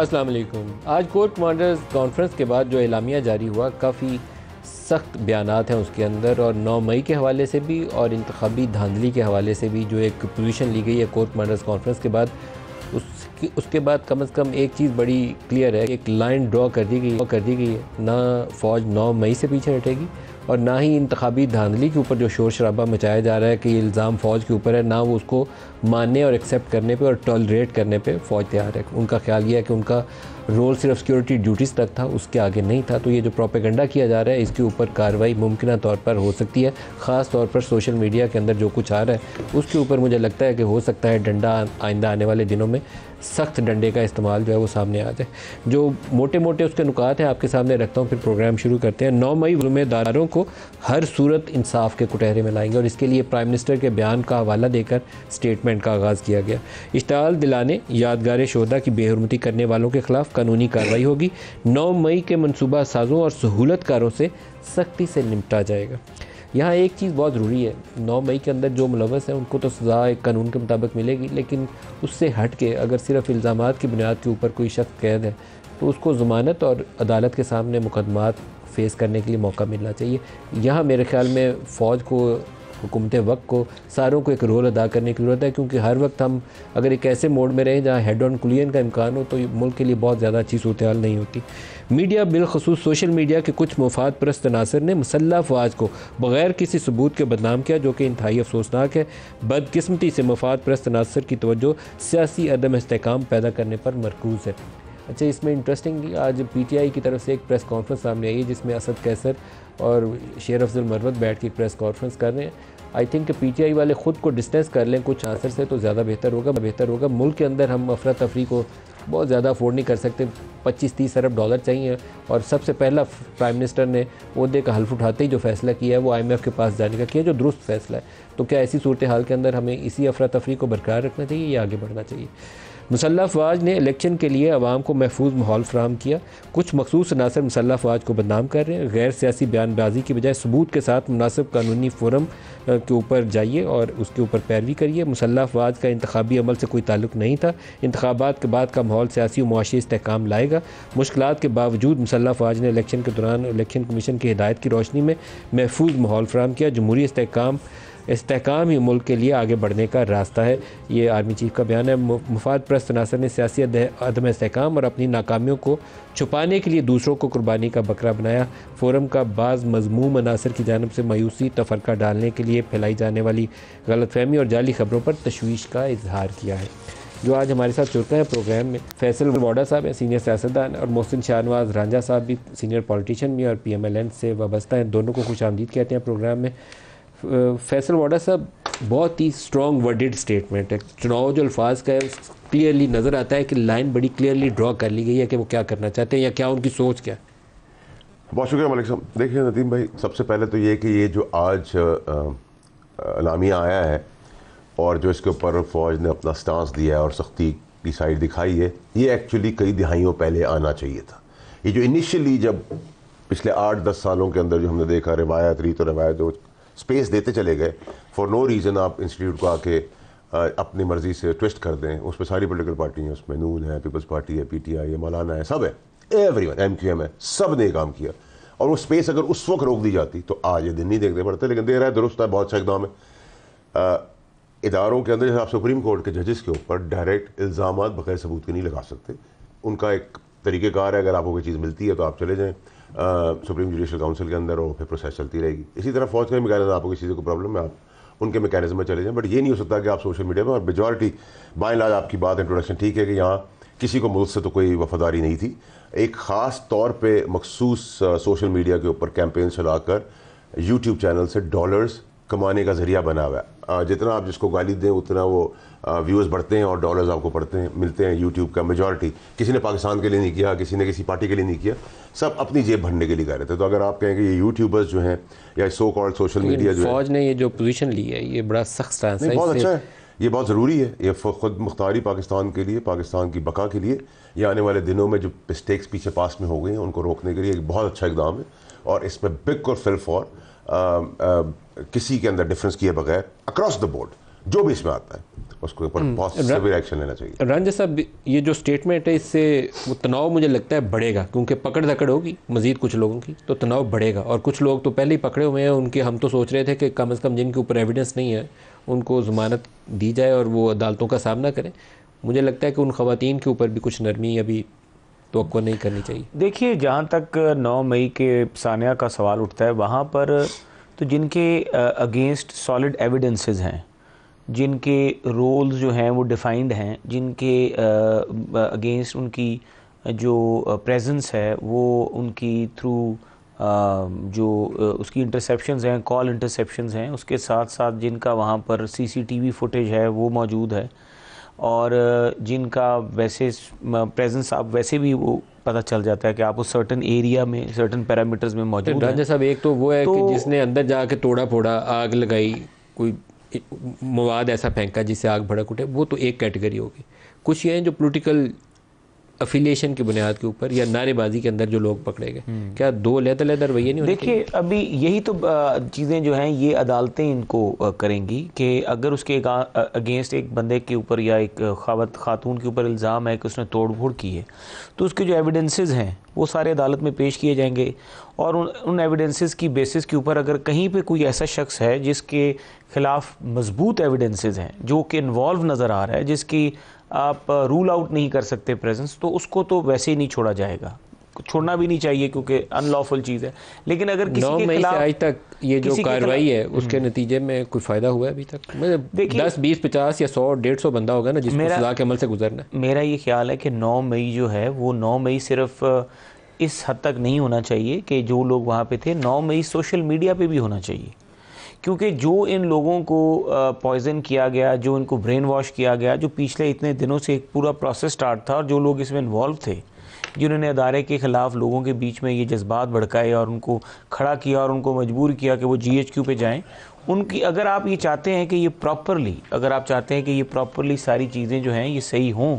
अस्सलाम वालेकुम आज कोर कमांडर्स कॉन्फ्रेंस के बाद जो एलामिया जारी हुआ काफ़ी सख्त बयान हैं उसके अंदर और नौ मई के हवाले से भी और इंतबी धांधली के हवाले से भी जो एक पोजीशन ली गई है कोर कमांडर्स कॉन्फ्रेंस के बाद उसकी उसके बाद कम अज़ कम एक चीज़ बड़ी क्लियर है एक लाइन ड्रॉ कर दी गई कर दी गई है ना फ़ौज नौ मई से पीछे हटेगी और ना ही इंतबी धांधली के ऊपर जो शोर शराबा मचाया जा रहा है कि ये इल्ज़ाम फ़ौज के ऊपर है ना वो उसको मानने और एक्सेप्ट करने पे और टॉलरेट करने पे फ़ौज तैयार है उनका ख्याल ये है कि उनका रोल सिर्फ सिक्योरिटी ड्यूटीज़ तक था उसके आगे नहीं था तो ये जो प्रोपेगेंडा किया जा रहा है इसके ऊपर कार्रवाई मुमकिन तौर पर हो सकती है ख़ास तौर पर सोशल मीडिया के अंदर जो कुछ आ रहा है उसके ऊपर मुझे लगता है कि हो सकता है डंडा आइंदा आने वाले दिनों में सख्त डंडे का इस्तेमाल जो है वो सामने आ जाए जो मोटे मोटे उसके नुकात हैं आपके सामने रखता हूँ फिर प्रोग्राम शुरू करते हैं नौ मई जुम्मेदारों को हर सूरत इंसाफ के कुटहरे में लाएंगे और इसके लिए प्राइम मिनिस्टर के बयान का हवाला देकर स्टेटमेंट का आगाज़ किया गया इश्ताल दिलाने यादगार शोधा की बेहरमती करने वालों के खिलाफ कानूनी कार्रवाई होगी नौ मई के मनसूबा साजों और सहूलत कारों से सख्ती से निपटा जाएगा यहाँ एक चीज़ बहुत ज़रूरी है नौ मई के अंदर जो मुलवस हैं उनको तो सज़ा एक कानून के मुताबिक मिलेगी लेकिन उससे हट के अगर सिर्फ इल्ज़ाम की बुनियाद के ऊपर कोई शख्स कैद है तो उसको ज़मानत और अदालत के सामने मुकदमा फेस करने के लिए मौका मिलना चाहिए यहाँ मेरे ख्याल में फ़ौज को हुकूमत वक्त को सारों को एक रोल अदा करने की ज़रूरत है क्योंकि हर वक्त हम अगर एक ऐसे मोड में रहें जहाँ हेड ऑन कुलियन का इम्कान हो तो मुल्क के लिए बहुत ज़्यादा अच्छी सूरत नहीं होती मीडिया बिलखसूस सोशल मीडिया के कुछ मफाद परस्त तनासर ने मसल्ला अफवाज को बगैर किसी सबूत के बदनाम किया जो कि इंतहाई अफसोसनाक है बदकस्मती से मुफाद परस्त तनासर की तोज्जो सियासी अदम इसकाम पैदा करने पर मरकूज़ है अच्छा इसमें इंटरेस्टिंग आज पी टी आई की तरफ से एक प्रेस कॉन्फ्रेंस सामने आई है जिसमें असद कैसर और शेर अफजल मरवत बैठ के प्रेस कॉन्फ्रेंस कर रहे हैं आई थिंक पीटीआई वाले ख़ुद को डिस्टेंस कर लें कुछ आंसर से तो ज़्यादा बेहतर होगा बेहतर होगा मुल्क के अंदर हम अफरा तफरी को बहुत ज़्यादा अफोर्ड नहीं कर सकते 25-30 अरब डॉलर चाहिए और सबसे पहला प्राइम मिनिस्टर ने उहदे का हल्फ उठाते ही जो फैसला किया है वो आईएमएफ के पास जाने का किया जो दुरुस्त फैसला है तो क्या ऐसी सूरत हाल के अंदर हमें इसी अफरा तफरी को बरकरार रखना चाहिए या आगे बढ़ना चाहिए मुसल्ह अफवाज ने इलेक्शन के लिए आवाम को महफूज माहौल फ्राहम किया कुछ मखसूस अनासर मुसल्ह अफवाज को बदनाम कर रहे हैं गैर सियासी बयानबाजी की बजाय सबूत के साथ मुनासिब कानूनी फोरम के ऊपर जाइए और उसके ऊपर पैरवी करिए मुसल्ह अफवाज का इंतबी अमल से कोई ताल्लुक नहीं था इंतबात के बाद का माहौल सियासी और मुआशी इसकाम लाएगा मुश्किल के बावजूद मुसल्ह अफवाज ने इलेक्शन के दौरान इलेक्शन कमीशन की हिदायत की रोशनी में महफूज माहौल फ्राहम किया जमहूरी इसकाम इसकाम ही मुल्क के लिए आगे बढ़ने का रास्ता है ये आर्मी चीफ का बयान है मुफाद प्रस्त नासर ने सियासी अदम इसकाम और अपनी नाकामियों को छुपाने के लिए दूसरों को कुर्बानी का बकरा बनाया फोरम का बाज़ मजमू मनासर की जानब से मायूसी तफरका डालने के लिए फैलाई जाने वाली गलतफहमी और जाली खबरों पर तशवीश का इजहार किया है जो आज हमारे साथ चुका है प्रोग्राम में फैसल वाडा साहब हैं सीनियर सियासतदान और मोहसिन शाहनवाज रांझा साहब भी सीनियर पॉलिटिशियन भी और पी एम एल एन से वाबस्ता हैं दोनों को खुश आमदीद कहते हैं प्रोग्राम में फैसल वाडा साहब बहुत ही स्ट्रॉन्ग वर्डेड स्टेटमेंट है चुनाव जो अल्फाज का है क्लियरली नज़र आता है कि लाइन बड़ी क्लियरली ड्रॉ कर ली गई है कि वो क्या करना चाहते हैं या क्या उनकी सोच क्या है बहुत शुक्रिया मलिक साहब देखिए नदीम भाई सबसे पहले तो ये कि ये जो आज अलामिया आया है और जो इसके ऊपर फ़ौज ने अपना स्टांस दिया है और सख्ती की साइड दिखाई है ये एक्चुअली कई दिहाइयों पहले आना चाहिए था ये जो इनिशियली जब पिछले आठ दस सालों के अंदर जो हमने देखा रिवायत रीत तो रिवायत स्पेस देते चले गए फॉर नो रीज़न आप इंस्टीट्यूट को आके अपनी मर्ज़ी से ट्विस्ट कर दें उस पर सारी पोलिटिकल पार्टी हैं उसमें नून है पीपल्स पार्टी है पी टी आई है मौलाना है सब है everyone M Q M है सब ने काम किया और वो स्पेस अगर उस वक्त रोक दी जाती तो आज ये दिन नहीं देखने पड़ते लेकिन दे रहा है दुरुस्त है बहुत सा अच्छा इकदाम है इदारों के अंदर जैसे आप सुप्रीम कोर्ट के जजेस के ऊपर डायरेक्ट इल्ज़ाम बगैर सबूत के नहीं लगा सकते उनका एक तरीक़ेकार है अगर आपको कोई चीज़ मिलती है तो आप चले जाएँ सुप्रीम जुडिशल काउंसिल के अंदर और फिर प्रोसेस चलती रहेगी इसी तरह फौज का मैकेनिज्म आपको किसी चीज़ को प्रॉब्लम है आप उनके मैकेनिज्म में चले जाएं बट ये नहीं हो सकता कि आप सोशल मीडिया में और मेजॉरिटी बाय लाज आपकी बात इंट्रोडक्शन ठीक है कि यहाँ किसी को मुल्क से तो कोई वफादारी नहीं थी एक ख़ास तौर पर मखसूस सोशल मीडिया के ऊपर कैंपेन चलाकर यूट्यूब चैनल से डॉलर्स कमाने का ज़रिया बना हुआ है जितना आप जिसको गाली दें उतना वो व्यूज़ बढ़ते हैं और डॉलर्स आपको पढ़ते हैं मिलते हैं यूट्यूब का मेजॉरिटी किसी ने पाकिस्तान के लिए नहीं किया किसी ने किसी पार्टी के लिए नहीं किया सब अपनी जेब भरने के लिए कर रहे थे तो अगर आप कहें कि ये यूट्यूबर्स जो हैं या सो कॉल्ड सोशल मीडिया जो फौज ने ये जो पोजीशन ली है ये बड़ा सख्त है बहुत अच्छा है ये बहुत ज़रूरी है ये ख़ुद मुख्तारी पाकिस्तान के लिए पाकिस्तान की बका के लिए या आने वाले दिनों में जो मिस्टेक्स पीछे पास में हो गई हैं उनको रोकने के लिए एक बहुत अच्छा इकदाम है और इसमें बिग और फिल फॉर किसी के अंदर डिफरेंस किए बगैर अक्रॉस द बोर्ड जो भी इसमें आता है उसके ऊपर हम्म, बहुत सभी एक्शन लेना चाहिए रांझा साहब ये जो स्टेटमेंट है इससे वो तनाव मुझे लगता है बढ़ेगा क्योंकि पकड़ धकड़ होगी मजीद कुछ लोगों की तो तनाव बढ़ेगा और कुछ लोग तो पहले ही पकड़े हुए हैं उनके हम तो सोच रहे थे कि कम अज़ कम जिनके ऊपर एविडेंस नहीं है उनको ज़मानत दी जाए और वो अदालतों का सामना करें मुझे लगता है कि उन खातन के ऊपर भी कुछ नरमी अभी तो आपको नहीं करनी चाहिए देखिए जहाँ तक 9 मई के सानिया का सवाल उठता है वहाँ पर तो जिनके अगेंस्ट सॉलिड एविडेंसेस हैं जिनके रोल्स जो हैं वो डिफाइंड हैं जिनके अगेंस्ट उनकी जो प्रेजेंस है वो उनकी थ्रू जो उसकी इंटरसेप्शन हैं कॉल इंटरसेप्शन हैं उसके साथ साथ जिनका वहाँ पर सीसीटीवी फुटेज है वो मौजूद है और जिनका वैसे प्रेजेंस आप वैसे भी वो पता चल जाता है कि आप उस सर्टन एरिया में सर्टन पैरामीटर्स में तो मौजूद हैं साहब एक तो वो है तो, कि जिसने अंदर जाके तोड़ा फोड़ा आग लगाई कोई मवाद ऐसा फेंका जिससे आग भड़क उठे वो तो एक कैटेगरी होगी कुछ ये हैं जो पोलिटिकल अफिलेशन की बुनियाद के ऊपर या नारेबाजी के अंदर जो लोग पकड़े गए हम्म। क्या दो लहदा लहद रवैये नहीं देखिए अभी यही तो चीज़ें जो हैं ये अदालतें इनको करेंगी कि अगर उसके अगेंस्ट एक बंदे के ऊपर या एक खावत खातून के ऊपर इल्ज़ाम है कि उसने तोड़ फोड़ की है तो उसके जो एविडेंसेज हैं वो सारे अदालत में पेश किए जाएंगे और उन उन एविडेंसेस की बेसिस के ऊपर अगर कहीं पे कोई ऐसा शख्स है जिसके खिलाफ मजबूत एविडेंसेस हैं जो कि इन्वॉल्व नज़र आ रहा है जिसकी आप रूल uh, आउट नहीं कर सकते प्रेजेंस तो उसको तो वैसे ही नहीं छोड़ा जाएगा छोड़ना भी नहीं चाहिए क्योंकि अनलॉफुल चीज़ है लेकिन अगर किसी के खिलाफ आज तक ये जो कार्रवाई है उसके हम्म। नतीजे में कोई फ़ायदा हुआ है अभी तक मतलब देखिए दस बीस पचास या सौ डेढ़ सौ बंदा होगा ना जिसमें सजा के अमल से गुजरना मेरा ये ख्याल है कि नौ मई जो है वो नौ मई सिर्फ़ इस हद तक नहीं होना चाहिए कि जो लोग वहाँ पे थे नौ मई सोशल मीडिया पे भी होना चाहिए क्योंकि जो इन लोगों को पॉइजन किया गया जो इनको ब्रेन वॉश किया गया जो पिछले इतने दिनों से एक पूरा प्रोसेस स्टार्ट था और जो लोग इसमें इन्वॉल्व थे जिन्होंने अदारे के ख़िलाफ़ लोगों के बीच में ये जज्बात भड़काए और उनको खड़ा किया और उनको मजबूर किया कि वो जी एच क्यू पर जाएँ उनकी अगर आप ये चाहते हैं कि ये प्रॉपरली अगर आप चाहते हैं कि ये प्रॉपरली सारी चीज़ें जो हैं ये सही हों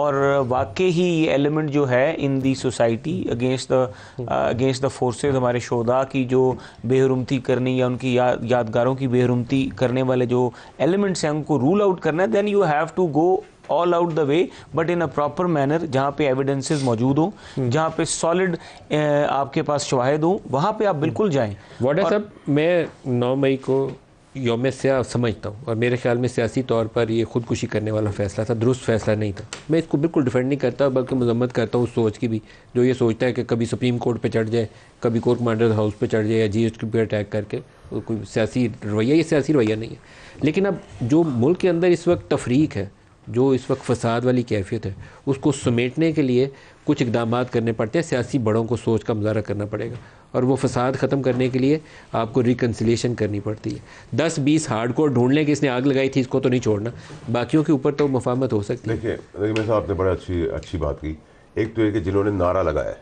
और वाकई ही ये एलिमेंट जो है in the society against the against the forces हमारे शोदा की जो बेहरुमती करनी या उनकी या, यादगारों की बेहरुमती करने वाले जो एलिमेंट्स हैं उनको रूल आउट करना है then you have to go all out the way but in a proper manner जहाँ पे एविडेंसेस मौजूद हों हम्म। जहाँ पे सॉलिड uh, आपके पास शवाहद हों वहाँ पे आप बिल्कुल जाएँ वाटर साहब मैं नौ मई को योम सिया समझता हूँ और मेरे ख्याल में सियासी तौर पर ये खुदकुशी करने वाला फ़ैसला था दुरुस्त फैसला नहीं था मैं इसको बिल्कुल डिफेंड नहीं करता बल्कि मजम्मत करता हूँ उस सोच की भी जो ये सोचता है कि कभी सुप्रीम कोर्ट पर चढ़ जाए कभी कोर्ट कमांडर हाउस पर चढ़ जाए या जी एस टी पे अटैक करके कोई सियासी रवैया ये सियासी रवैया नहीं है लेकिन अब जो मुल्क के अंदर इस वक्त तफरीक है जो इस वक्त फसाद वाली कैफियत है उसको समेटने के लिए कुछ इकदाम करने पड़ते हैं सियासी बड़ों को सोच का मुजाह करना पड़ेगा और वो फसाद ख़त्म करने के लिए आपको रिकन्सिलेशन करनी पड़ती है दस बीस हार्ड कोर ढूंढ लें कि इसने आग लगाई थी इसको तो नहीं छोड़ना बाकियों के ऊपर तो मुफामत हो सकती है देखिए मैं साहब आपने बड़ा अच्छी अच्छी बात की एक तो ये कि जिन्होंने नारा लगाया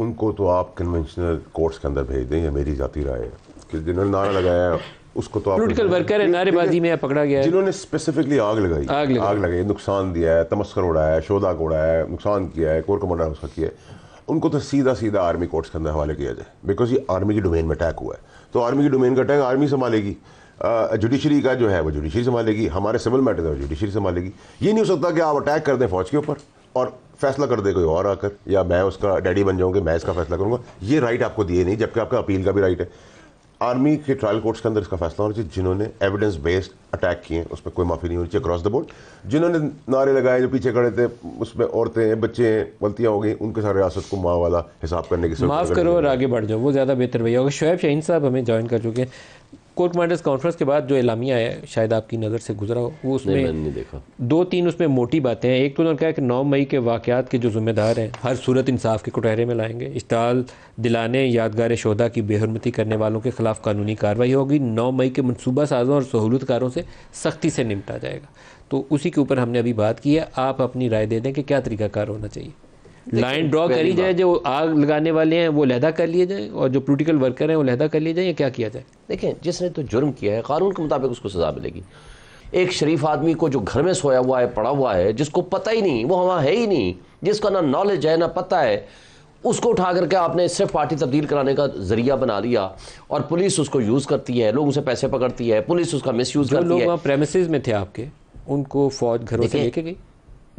उनको तो आप कन्वेंशनल कोर्ट्स के अंदर भेज दें या मेरी जाती राय है कि जिन्होंने नारा लगाया उसको तो पोलिटिकल वर्कर है नारेबाजी में पकड़ा गया जिन्होंने स्पेसिफिकली आग लगाई आग लगाई, आग लगाई नुकसान दिया है तमस्कर उड़ाया है शोधा को उड़ाया है नुकसान किया है कोर कमांडर उसका किया है उनको तो सीधा सीधा आर्मी कोर्ट्स के अंदर हवाले किया जाए बिकॉज ये आर्मी की डोमेन में अटैक हुआ है तो आर्मी की डोमेन का अटैक आर्मी संभालेगी जुडिशरी का जो है वो जुडिशरी संभालेगी हमारे सिविल मैटर है जुडिशरी संभालेगी ये नहीं हो सकता कि आप अटैक कर दें फौज के ऊपर और फैसला कर दे कोई और आकर या मैं उसका डैडी बन जाऊँगी मैं इसका फैसला करूँगा ये राइट आपको दिए नहीं जबकि आपका अपील का भी राइट है आर्मी के ट्रायल कोर्ट्स के अंदर इसका फैसला होना चाहिए जिन्होंने एविडेंस बेस्ड अटैक किए उस पर कोई माफ़ी नहीं होनी चाहिए अक्रॉस द बोर्ड जिन्होंने नारे लगाए जो पीछे खड़े थे उसमें औरतें हैं बच्चे हैं गलतियाँ हो गई उनके साथ रियासत को माँ वाला हिसाब करने की माफ़ करो और आगे बढ़ जाओ वो ज़्यादा बेहतर भैया होगा शोब शाहीन साहब हमें ज्वाइन कर चुके हैं कोर कमांडर्स कॉन्फ्रेंस के बाद जो एलामिया है शायद आपकी नज़र से गुजरा हो वो उसमें नहीं, नहीं देखा दो तीन उसमें मोटी बातें हैं एक तो उन्होंने कहा कि नौ मई के वाक़ात के जो ज़िम्मेदार हैं हर सूरत इंसाफ के कुटहरे में लाएंगे इश्ताल दिलाने यादगार शोधा की बेहरमती करने वालों के खिलाफ कानूनी कार्रवाई होगी नौ मई के मनसूबा साजों और सहूलतकारों से सख्ती से निपटा जाएगा तो उसी के ऊपर हमने अभी बात की है आप अपनी राय दे दें कि क्या तरीकाकार होना चाहिए लाइन ड्रॉ करी जाए जो आग लगाने वाले हैं वो लहदा कर लिए जाए और जो पोलिटिकल वर्कर हैं वो लहदा कर लिए जाए या क्या किया जाए देखें जिसने तो जुर्म किया है कानून के मुताबिक उसको सजा मिलेगी एक शरीफ आदमी को जो घर में सोया हुआ है पड़ा हुआ है जिसको पता ही नहीं वो वहाँ है ही नहीं जिसका ना नॉलेज है ना पता है उसको उठा करके आपने सिर्फ पार्टी तब्दील कराने का जरिया बना लिया और पुलिस उसको यूज़ करती है लोग उसे पैसे पकड़ती है पुलिस उसका मिस यूज़ करती है प्रेमिस में थे आपके उनको फौज घरों से लेके गई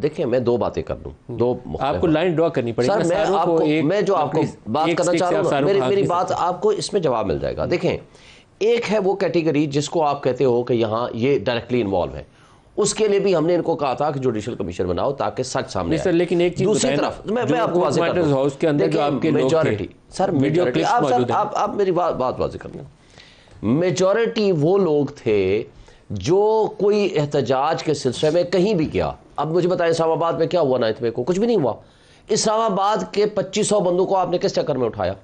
देखिए मैं दो बातें कर दूं हम्म। दो आपको लाइन ड्रॉ करनी पड़ेगी सर मैं आपको एक, मैं जो आपको बात करना चाह रहा हूँ मेरी मेरी बात आपको इसमें जवाब मिल जाएगा देखें एक है वो कैटेगरी जिसको आप कहते हो कि यहाँ ये डायरेक्टली इन्वॉल्व है उसके लिए भी हमने इनको कहा था कि जुडिशियल कमीशन बनाओ ताकि सच सामने सर लेकिन एक चीज दूसरी तरफ मैं मैं आपको वाजे कर हाउस के अंदर जो आपके मेजॉरिटी सर मेजॉरिटी आप सर आप आप मेरी बात बात वाजे कर लें मेजॉरिटी वो लोग थे जो कोई एहतजाज के सिलसिले में कहीं भी गया अब मुझे बताएं इस्लामाबाद में क्या हुआ नाइन्थ मे को कुछ भी नहीं हुआ इस्लामाबाद के पच्चीस सौ बंदों को आपने किस चक्कर में उठाया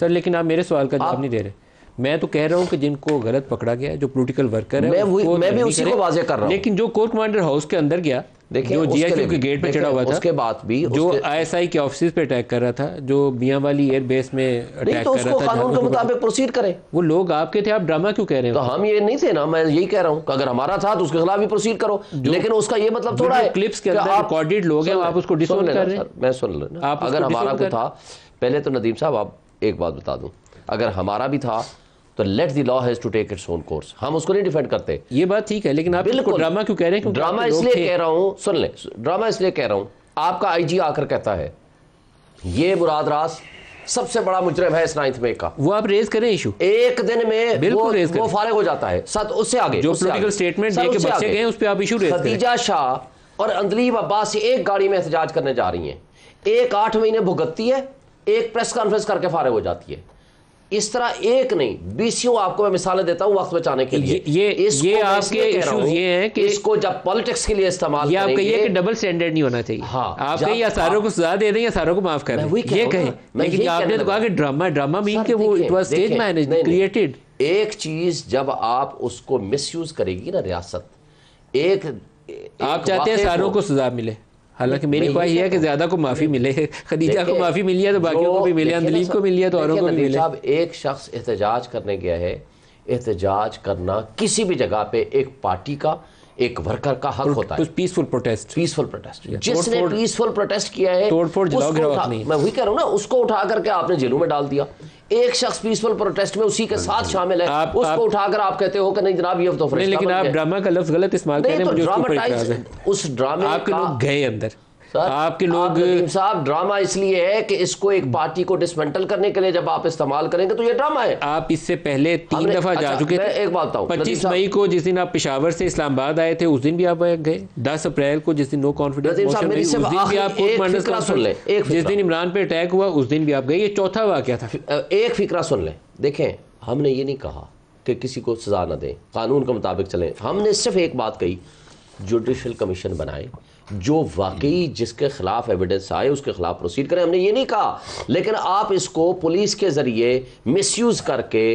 सर लेकिन आप मेरे सवाल का जवाब नहीं दे रहे मैं तो कह रहा हूँ कि जिनको गलत पकड़ा गया जो पोलिटिकल वर्कर है मैं, वो, मैं भी उसी को वाजे कर रहा हूँ लेकिन जो कोर कमांडर हाउस के अंदर गया देखिए जो जीएसयू के गेट पे चढ़ा हुआ था उसके बाद भी जो आईएसआई के ऑफिस पे अटैक कर रहा था जो मियाँ वाली बेस में अटैक तो कर रहा था कानून के मुताबिक प्रोसीड करें वो लोग आपके थे आप ड्रामा क्यों कह रहे हो तो हम ये नहीं थे ना मैं यही कह रहा हूँ अगर हमारा था तो उसके खिलाफ भी प्रोसीड करो लेकिन उसका ये मतलब थोड़ा है क्लिप्स के अंदर रिकॉर्डेड लोग हैं आप उसको डिसोन कर रहे हैं मैं सुन लेना अगर हमारा था पहले तो नदीम साहब आप एक बात बता दूं अगर हमारा भी था तो let the law has to take its own course हम उसको नहीं डिफेंड करते ये बात ठीक है लेकिन आप बिल्कुल ड्रामा क्यों कह रहे हैं ड्रामा इसलिए कह रहा हूं सुन ले ड्रामा इसलिए कह रहा हूं आपका आईजी आकर कहता है ये मुराद रास सबसे बड़ा मुजरम है इस नाइन्थ में का वो आप रेज करें इशू एक दिन में वो, रेज वो फारिग हो जाता है साथ उससे आगे जो पॉलिटिकल स्टेटमेंट के बच्चे गए उस पे आप इशू रेज खदीजा शाह और अंदलीब अब्बास एक गाड़ी में एहतजाज करने जा रही हैं एक आठ महीने भुगतती है एक प्रेस कॉन्फ्रेंस करके फारिग हो जाती है इस तरह एक नहीं बीसियों आपको मैं मिसालें देता हूं वक्त बचाने के लिए ये ये आपके इश्यूज ये हैं कि इसको जब पॉलिटिक्स के लिए इस्तेमाल ये आप कहिए कि डबल स्टैंडर्ड नहीं होना चाहिए हाँ आप कहिए या सारों को सजा दे दें या सारों को माफ कर दें ये कहें लेकिन आपने तो कहा कि ड्रामा ड्रामा मीन के वो it was stage manage created एक चीज जब आप उसको मिसयूज करेगी ना रियासत एक आप चाहते हैं सारों को सजा मिले हालांकि मेरी ख्वाहिश यह है कि ज्यादा को माफी मिले खदीजा को माफी मिली है तो बाकी को भी मिले अंदलीब को मिली है तो औरों को भी मिले साहब एक शख्स एहतजाज करने गया है एहतजाज करना किसी भी जगह पे एक पार्टी का एक वर्कर का हक होता है पीसफुल प्रोटेस्ट पीसफुल प्रोटेस्ट जिसने पीसफुल प्रोटेस्ट किया है मैं वही कह रहा हूँ ना उसको उठा करके आपने जेलों में डाल दिया एक शख्स पीसफुल प्रोटेस्ट में उसी के हाँ साथ शामिल है आप, उसको उठाकर आप कहते हो कि नहीं जनाब ये तो नहीं लेकिन आप ड्रामा का लफ्ज गलत इस्तेमाल कर रहे हैं तो उस ड्रामे आपके लोग गए अंदर आपके लोग साहब ड्रामा इसलिए है कि इसको एक हम्म। पार्टी को डिसमेंटल करने के लिए जब आप इस्तेमाल करेंगे तो ये ड्रामा है आप इससे पहले तीन दफा जा अच्छा, चुके थे एक बात पच्चीस मई को जिस दिन आप पिशावर से इस्लामाबाद आए थे उस दिन भी आप गए दस अप्रैल को जिस दिन नो कॉन्फिडेंस सुन ले जिस दिन इमरान पे अटैक हुआ उस दिन भी आप गए ये चौथा वाक्य था एक फिक्रा सुन ले देखें हमने ये नहीं कहा कि किसी को सज़ा ना दें कानून के मुताबिक चलें हमने सिर्फ एक बात कही जुडिशल कमीशन बनाए जो वाकई जिसके खिलाफ एविडेंस आए उसके खिलाफ प्रोसीड करें हमने ये नहीं कहा लेकिन आप इसको पुलिस के जरिए मिसयूज करके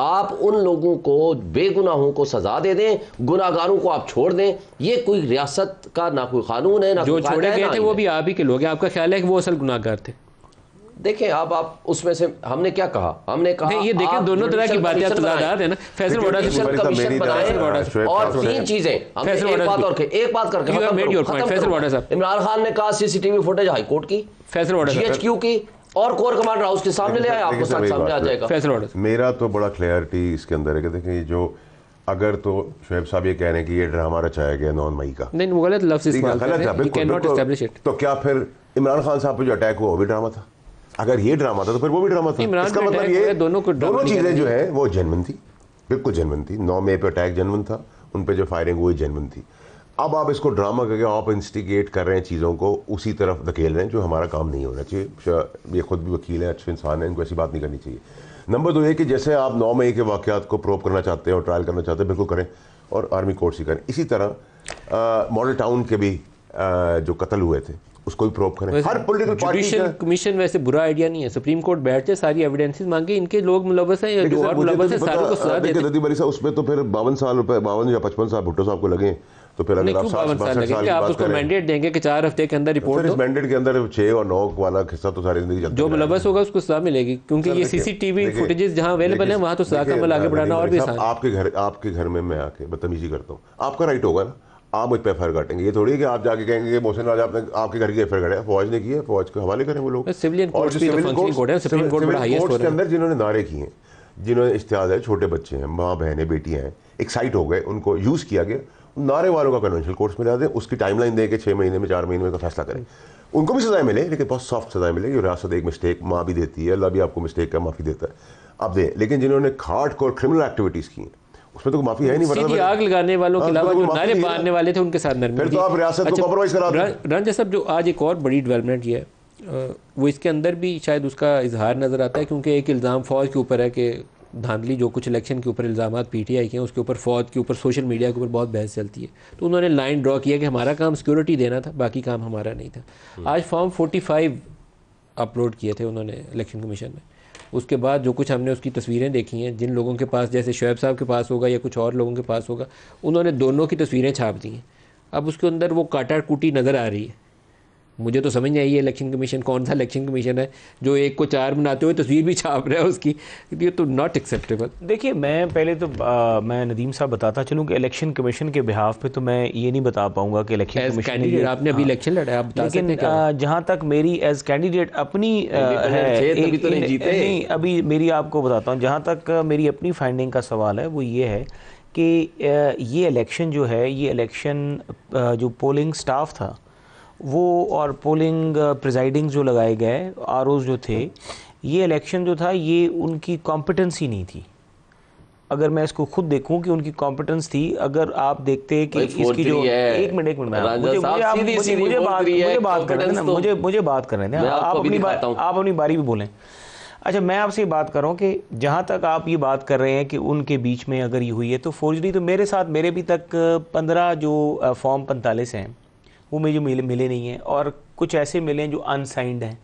आप उन लोगों को बेगुनाहों को सजा दे दें गुनागारों को आप छोड़ दें ये कोई रियासत का ना कोई कानून है ना जो छोड़े गए थे वो भी आप ही के लोग हैं आपका ख्याल है कि वो असल गुनागार थे देखें अब आप उसमें से हमने क्या कहा हमने कहा ये देखें दोनों तरह की बातें तो है ना फैसल और तीन चीजें एक बात और एक बात करके इमरान खान ने कहा सीसीटीवी फुटेज हाईकोर्ट की फैसल ऑर्डर की और कोर कमांडर हाउस के सामने ले आए आपको सामने आ जाएगा फैसल ऑर्डर मेरा तो बड़ा क्लैरिटी इसके अंदर है कि देखें ये जो अगर तो शुएब साहब ये कह रहे हैं कि ये ड्रामा रचाया गया नॉन मई का नहीं वो गलत लफ्ज इस्तेमाल कर गलत था तो क्या फिर इमरान खान साहब पे जो अटैक हुआ वो भी ड्रामा था अगर ये ड्रामा था तो फिर वो भी ड्रामा था इसका मतलब ये दोनों को दोनों चीज़ें जो है वो जनमन थी बिल्कुल जनमन थी नौ मई पे अटैक जनमन था उन पर जो फायरिंग हुई जनमन थी अब आप इसको ड्रामा करके आप इंस्टिगेट कर रहे हैं चीज़ों को उसी तरफ धकेल रहे हैं जो हमारा काम नहीं होना चाहिए ये खुद भी वकील हैं अच्छे इंसान हैं इनको ऐसी बात नहीं करनी चाहिए नंबर दो ये कि जैसे आप नौ मई के वाक़ात को प्रोप करना चाहते हैं और ट्रायल करना चाहते हैं बिल्कुल करें और आर्मी कोर्ट ही करें इसी तरह मॉडल टाउन के भी आ, जो कत्ल हुए थे उसको भी प्रोब करें हर पॉलिटिकल पार्टी का कमीशन वैसे बुरा आइडिया नहीं है सुप्रीम कोर्ट बैठते सारी एविडेंसेस मांगे इनके लोग मुलवस हैं जो और मुलवस तो हैं सारे को सजा देते रदी बरी साहब उसमें तो फिर 52 साल रुपए 52 या 55 साल भुट्टो साहब को लगे तो फिर अगर आप साल साल आप उसको मैंडेट देंगे कि चार हफ्ते के अंदर तो रिपोर्ट इस मैंडेट के अंदर छः और नौ वाला हिस्सा तो सारी जिंदगी जो मुलवस होगा उसको सजा मिलेगी क्योंकि ये सीसीटीवी फुटेजेस जहां अवेलेबल है वहां तो सजा का अमल आगे बढ़ाना और भी आपके घर आपके घर में मैं आके बदतमीजी करता हूँ आपका राइट होगा ना आप मुझ पर एफ काटेंगे ये थोड़ी है कि आप जाके कहेंगे कि मोहसिन राज आपने आपके घर की एफ आई है फौज ने की है फौज के हवाले करें वो लोग सिविलियन तो के अंदर जिन्होंने नारे किए जिन्होंने इश्तिहार है छोटे बच्चे हैं माँ बहनें बेटियाँ हैं एक्साइट हो गए उनको यूज़ किया गया नारे वालों का कन्वेंशनल कोर्ट्स में ला दें उसकी टाइमलाइन दे के छः महीने में चार महीने में का फैसला करें उनको भी सजाएं मिले लेकिन बहुत सॉफ्ट सजाएं मिले रियासत एक मिस्टेक माँ भी देती है अल्लाह भी आपको मिस्टेक का माफ़ी देता है आप दें लेकिन जिन्होंने खाट को क्रिमिनल एक्टिविटीज़ की हैं उसमें तो माफी है नहीं सीधी मतलब आग लगाने वालों हाँ, के अलावा तो जो नारे मारने वाले थे उनके साथ नरमी तो आप रियासत को कॉम्प्रोमाइज करा रंजा साहब जो आज एक और बड़ी डेवलपमेंट ये है वो इसके अंदर भी शायद उसका इजहार नज़र आता है क्योंकि एक इल्ज़ाम फ़ौज के ऊपर है कि धांधली जो कुछ इलेक्शन के ऊपर इल्ज़ाम पी टी आई के हैं उसके ऊपर फ़ौज के ऊपर सोशल मीडिया के ऊपर बहुत बहस चलती है तो उन्होंने लाइन ड्रॉ किया कि हमारा काम सिक्योरिटी देना था बाकी काम हमारा नहीं था हम्म। आज फॉर्म फोर्टी फाइव अपलोड किए थे उन्होंने इलेक्शन कमीशन में उसके बाद जो कुछ हमने उसकी तस्वीरें देखी हैं जिन लोगों के पास जैसे शुएब साहब के पास होगा या कुछ और लोगों के पास होगा उन्होंने दोनों की तस्वीरें छाप दी हैं अब उसके अंदर वो काटा कूटी नज़र आ रही है मुझे तो समझ नहीं आई इलेक्शन कमीशन कौन सा इलेक्शन कमीशन है जो एक को चार बनाते हुए तस्वीर भी छाप रहा है उसकी ये तो नॉट एक्सेप्टेबल देखिए मैं पहले तो आ, मैं नदीम साहब बताता चलूँ कि इलेक्शन कमीशन के बिहाफ पे तो मैं ये नहीं बता पाऊंगा कि इलेक्शन कमीशन आपने अभी इलेक्शन हाँ। लड़ा आप लेकिन जहाँ तक मेरी एज कैंडिडेट अपनी तो तो अभी मेरी आपको बताता हूँ जहाँ तक मेरी अपनी फाइंडिंग का सवाल है वो ये है कि ये इलेक्शन जो है ये इलेक्शन जो पोलिंग स्टाफ था वो और पोलिंग प्रिजाइडिंग uh, जो लगाए गए आर जो थे ये इलेक्शन जो था ये उनकी कॉम्पिटेंसी नहीं थी अगर मैं इसको खुद देखूं कि उनकी कॉम्पिटेंस थी अगर आप देखते कि इसकी जो एक मिनट एक मिनट मुझे मुझे मुझे बात मुझे बात करने देना मुझे मुझे बात रहे थे आप अपनी बात आप अपनी बारी भी बोलें अच्छा मैं आपसे ये बात कर रहा हूँ कि जहाँ तक आप ये बात कर रहे हैं कि उनके बीच में अगर ये हुई है तो फोर्जरी तो मेरे साथ मेरे भी तक पंद्रह जो फॉर्म uh, पैंतालीस हैं वो मुझे मिले मिले नहीं हैं और कुछ ऐसे मिले हैं जो अनसाइंड हैं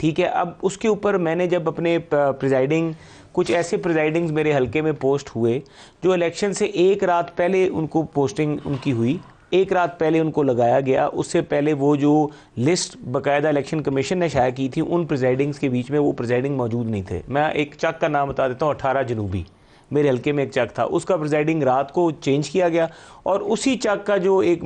ठीक है अब उसके ऊपर मैंने जब अपने प्रिजाइडिंग कुछ ऐसे प्रिजाइडिंग्स मेरे हलके में पोस्ट हुए जो इलेक्शन से एक रात पहले उनको पोस्टिंग उनकी हुई एक रात पहले उनको लगाया गया उससे पहले वो जो लिस्ट बकायदा इलेक्शन कमीशन ने शाया की थी उन प्रिजाइडिंग्स के बीच में वो प्रिजाइडिंग मौजूद नहीं थे मैं एक चक का नाम बता देता हूँ अठारह जनूबी मेरे हल्के में एक चक था उसका प्रिजाइडिंग रात को चेंज किया गया और उसी चक का जो एक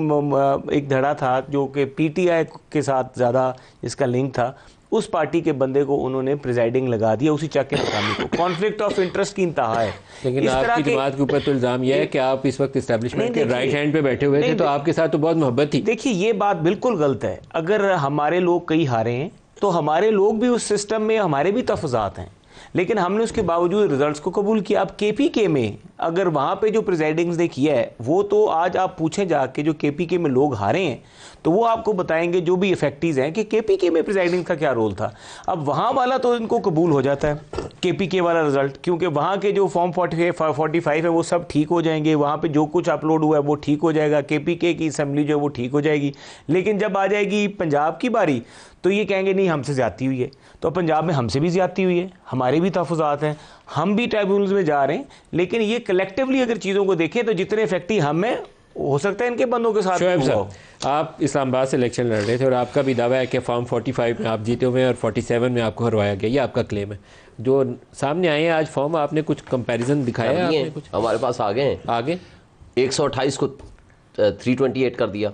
एक धड़ा था जो कि पीटीआई के साथ ज़्यादा इसका लिंक था उस पार्टी के बंदे को उन्होंने प्रिजाइडिंग लगा दिया उसी चक के मुकामी को कॉन्फ्लिक्ट ऑफ इंटरेस्ट की इंतहा है लेकिन आपकी जमात के ऊपर तो इल्ज़ाम यह है कि आप इस वक्त इस्टेब्लिशमेंट के राइट हैंड पे बैठे हुए थे तो आपके साथ तो बहुत मोहब्बत थी देखिए ये बात बिल्कुल गलत है अगर हमारे लोग कई हारे हैं तो हमारे लोग भी उस सिस्टम में हमारे भी तफजात हैं लेकिन हमने उसके बावजूद रिजल्ट्स को कबूल किया अब के पी के में अगर वहाँ पे जो प्रिजाइडिंग्स ने किया है वो तो आज आप पूछें जाके जो के पी के में लोग हारे हैं तो वो आपको बताएंगे जो भी इफेक्टिव हैं कि के पी के में प्रिजाइडिंग का क्या रोल था अब वहाँ वाला तो इनको कबूल हो जाता है के पी के वाला रिजल्ट क्योंकि वहाँ के जो फॉर्म फोर्टी फोर्टी फाइव है वो सब ठीक हो जाएंगे वहाँ पर जो कुछ अपलोड हुआ है वो ठीक हो जाएगा के की असम्बली जो है वो ठीक हो जाएगी लेकिन जब आ जाएगी पंजाब की बारी तो ये कहेंगे नहीं हमसे जाती हुई है तो पंजाब में हमसे भी ज़्यादती हुई है हमारे भी तहफात हैं हम भी ट्राइब्यूनल्स में जा रहे हैं लेकिन ये कलेक्टिवली अगर चीज़ों को देखें तो जितने इफेक्टिव हम हो सकता है इनके बंदों के साथ आप इस्लामाबाद से इलेक्शन लड़ रहे थे और आपका भी दावा है कि फॉर्म 45 में आप जीते हुए हैं और 47 में आपको हरवाया गया ये आपका क्लेम है जो सामने आए हैं आज फॉर्म आपने कुछ कंपैरिजन दिखाया है कुछ हमारे पास आ गए हैं आगे एक को थ्री कर दिया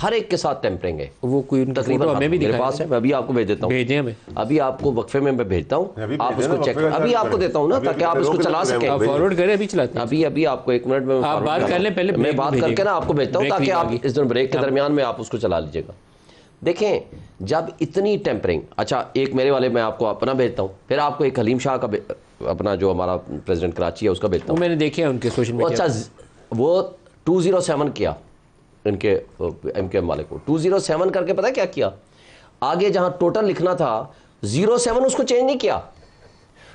हर एक के साथ टेम्परिंग है वो कोई तकरीबन हमें भी मेरे पास है मैं अभी आपको भेज देता हूँ भेजें हमें अभी आपको वक्फे में मैं भेजता हूँ आप उसको चेक अभी आपको देता हूँ ना ताकि आप उसको चला सके फॉरवर्ड करें अभी चलाते हैं अभी अभी आपको एक मिनट में आप बात कर लें पहले मैं बात करके ना आपको भेजता हूँ ताकि आप इस दिन ब्रेक के हाँ। दरमियान में आप उसको चला लीजिएगा देखें जब इतनी टेम्परिंग अच्छा एक मेरे वाले मैं आपको अपना भेजता हूँ फिर आपको एक हलीम शाह का अपना जो हमारा प्रेसिडेंट कराची है उसका भेजता हूँ मैंने देखे उनके सोशल मीडिया अच्छा वो टू जीरो सेवन किया इनके एम के एम वाले को टू जीरो सेवन करके पता है क्या किया आगे जहां टोटल लिखना था जीरो सेवन उसको चेंज नहीं किया